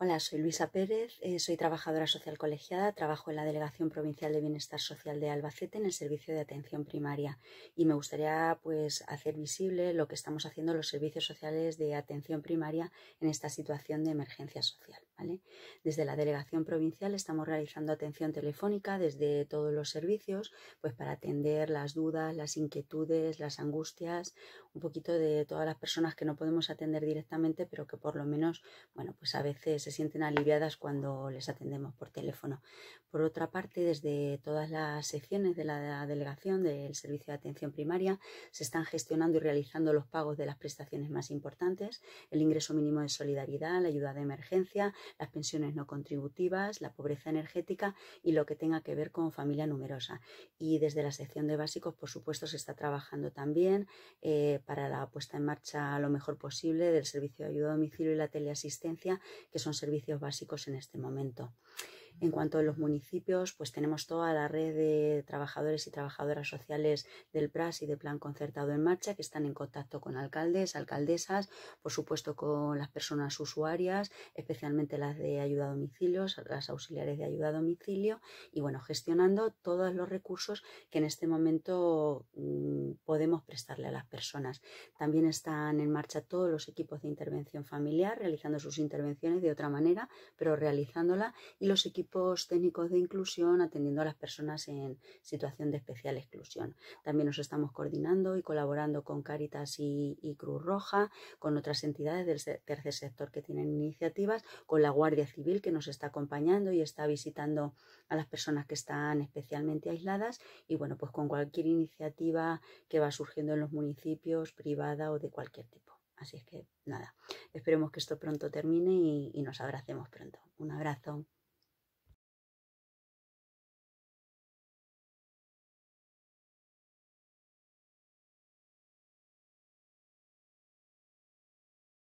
Hola, soy Luisa Pérez, eh, soy trabajadora social colegiada, trabajo en la Delegación Provincial de Bienestar Social de Albacete en el Servicio de Atención Primaria y me gustaría pues hacer visible lo que estamos haciendo los servicios sociales de atención primaria en esta situación de emergencia social. Desde la delegación provincial estamos realizando atención telefónica desde todos los servicios, pues para atender las dudas, las inquietudes, las angustias, un poquito de todas las personas que no podemos atender directamente, pero que por lo menos, bueno, pues a veces se sienten aliviadas cuando les atendemos por teléfono. Por otra parte, desde todas las secciones de la delegación del servicio de atención primaria se están gestionando y realizando los pagos de las prestaciones más importantes, el ingreso mínimo de solidaridad, la ayuda de emergencia, las pensiones no contributivas, la pobreza energética y lo que tenga que ver con familia numerosa. Y desde la sección de básicos, por supuesto, se está trabajando también eh, para la puesta en marcha lo mejor posible del servicio de ayuda a domicilio y la teleasistencia, que son servicios básicos en este momento. En cuanto a los municipios, pues tenemos toda la red de trabajadores y trabajadoras sociales del PRAS y de Plan Concertado en Marcha que están en contacto con alcaldes, alcaldesas, por supuesto con las personas usuarias, especialmente las de ayuda a domicilio, las auxiliares de ayuda a domicilio y bueno, gestionando todos los recursos que en este momento mm, podemos prestarle a las personas. También están en marcha todos los equipos de intervención familiar realizando sus intervenciones de otra manera, pero realizándola, y los equipos técnicos de inclusión atendiendo a las personas en situación de especial exclusión. También nos estamos coordinando y colaborando con Caritas y, y Cruz Roja, con otras entidades del tercer sector que tienen iniciativas, con la Guardia Civil que nos está acompañando y está visitando a las personas que están especialmente aisladas y bueno, pues con cualquier iniciativa que va surgiendo en los municipios, privada o de cualquier tipo. Así es que nada, esperemos que esto pronto termine y, y nos abracemos pronto. Un abrazo.